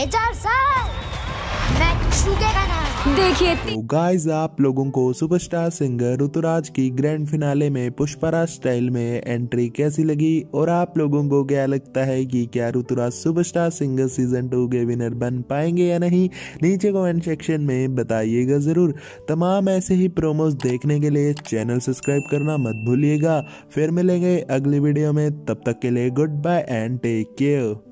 हजार साल देखिए तो गाइस आप लोगों को सुपरस्टार सिंगर ऋतुराज की ग्रैंड फिनाले में पुष्परा स्टाइल में एंट्री कैसी लगी और आप लोगों को क्या लगता है कि क्या Rituraj superstar singer season two के विनर बन पाएंगे या नहीं नीचे कमेंट सेक्शन में बताइएगा जरूर तमाम ऐसे ही प्रोमोज देखने के लिए चैनल सब्सक्राइब करना मत भूलिएगा फिर मिलेंगे अगली वीडियो में तब तक के लिए good bye and take care